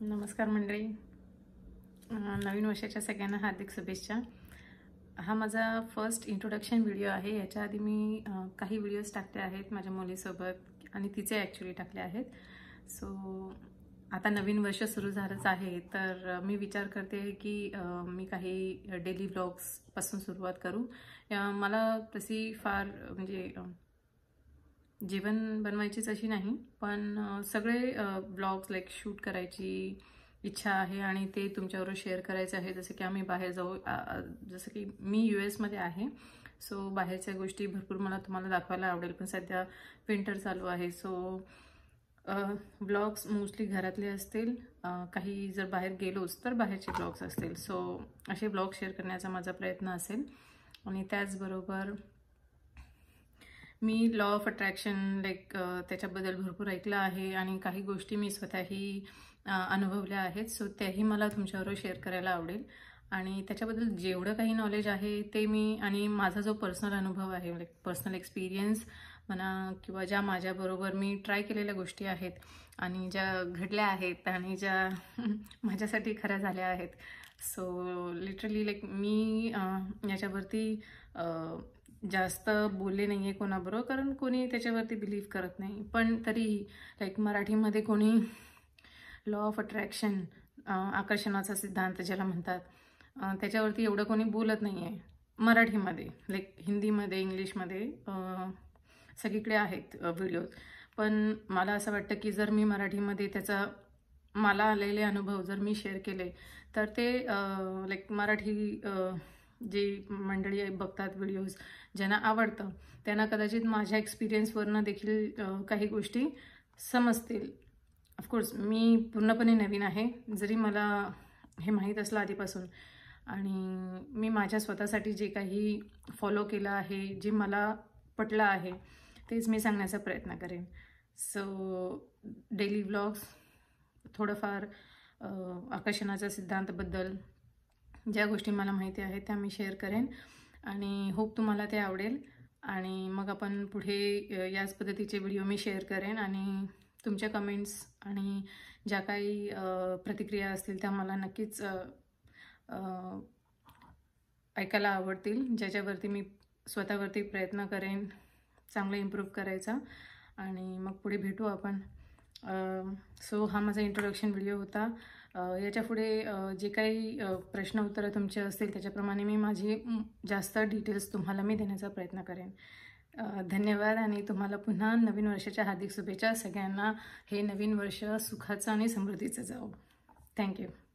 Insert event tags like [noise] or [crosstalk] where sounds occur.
नमस्कार मंडळी नवीन वर्षाच्या सगळ्यांना हार्दिक शुभेच्छा हा माझा फर्स्ट इंट्रोडक्शन व्हिडिओ आहे याच्या आधी मी काही व्हिडिओज टाकले आहेत माझ्या मुलीसोबत आणि तिचे ॲक्च्युली टाकले आहेत सो आता नवीन वर्ष सुरू झालंच आहे तर मी विचार करते की मी काही डेली ब्लॉग्सपासून सुरुवात करू मला तशी फार म्हणजे जेवण बनवायचीच अशी नाही पण सगळे ब्लॉग्स लाईक शूट करायची इच्छा आहे आणि ते तुमच्याबरोबर शेअर करायचं आहे जसं की आम्ही बाहेर जाऊ जसं की मी यू एसमध्ये आहे सो बाहेरच्या गोष्टी भरपूर मला तुम्हाला दाखवायला आवडेल पण सध्या विंटर चालू आहे सो ब्लॉग्स मोस्टली घरातले असतील काही जर बाहेर गेलोच तर बाहेरचे ब्लॉग्स असतील सो असे ब्लॉग शेअर करण्याचा माझा प्रयत्न असेल आणि त्याचबरोबर मी लॉ ऑफ अट्रॅक्शन लाईक त्याच्याबद्दल भरपूर ऐकलं आहे आणि काही गोष्टी मी स्वतःही अनुभवल्या आहेत सो त्याही मला तुमच्याबरोबर शेअर करायला आवडेल आणि त्याच्याबद्दल जेवढं काही नॉलेज आहे ते मी आणि माझा जो पर्सनल अनुभव आहे लाईक पर्सनल एक्सपिरियन्स म्हणा किंवा ज्या माझ्याबरोबर मी ट्राय केलेल्या गोष्टी आहेत आणि ज्या घडल्या आहेत आणि ज्या [laughs] माझ्यासाठी खऱ्या झाल्या आहेत सो लिटरली लाईक मी याच्यावरती जास्त बोलले नाही आहे कोणाबरोबर कारण कोणी त्याच्यावरती बिलीव्ह करत नाही पण तरी लाईक मराठीमध्ये कोणी लॉ ऑफ अट्रॅक्शन आकर्षणाचा सिद्धांत ज्याला म्हणतात त्याच्यावरती एवढं कोणी बोलत नाही आहे मराठीमध्ये लाईक हिंदीमध्ये इंग्लिशमध्ये सगळीकडे आहेत व्हिडिओ पण मला असं वाटतं की जर मी मराठीमध्ये त्याचा मला आलेले अनुभव जर मी शेअर केले तर ते लाईक मराठी जे मंडळी बघतात व्हिडिओज ज्यांना आवडतं त्यांना कदाचित माझ्या एक्सपिरियन्सवरनं देखील काही गोष्टी समजतील ऑफकोर्स मी पूर्णपणे नवीन आहे जरी मला हे माहीत असलं आधीपासून आणि मी माझ्या स्वतःसाठी जे काही फॉलो केलं आहे जे मला पटलं आहे तेच मी सांगण्याचा प्रयत्न करेन सो डेली व्लॉग्स थोडंफार आकर्षणाच्या सिद्धांतबद्दल ज्या गोष्टी मला माहिती आहेत त्या मी शेअर करेन आणि होप तुम्हाला ते आवडेल आणि मग आपण पुढे याच पद्धतीचे व्हिडिओ मी शेअर करेन आणि तुमच्या कमेंट्स आणि ज्या काही प्रतिक्रिया असतील त्या मला नक्कीच ऐकायला आवडतील ज्याच्यावरती मी स्वतःवरती प्रयत्न करेन चांगलं इम्प्रूव्ह करायचा आणि मग पुढे भेटू आपण सो हा माझा इंट्रोडक्शन व्हिडिओ होता याच्या पुढे जे काही प्रश्न उत्तरं तुमचे असतील त्याच्याप्रमाणे मी माझी जास्त डिटेल्स तुम्हाला मी देण्याचा प्रयत्न करेन धन्यवाद आणि तुम्हाला पुन्हा नवीन वर्षाच्या हार्दिक शुभेच्छा सगळ्यांना हे नवीन वर्ष सुखाचं आणि समृद्धीचं जावं थँक्यू